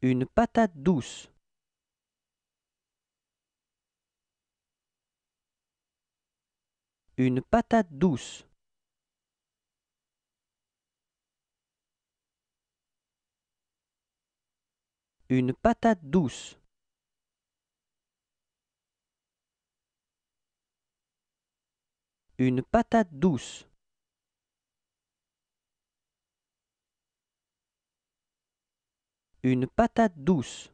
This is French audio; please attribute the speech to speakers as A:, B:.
A: Une patate douce. Une patate douce. Une patate douce. Une patate douce. une patate douce.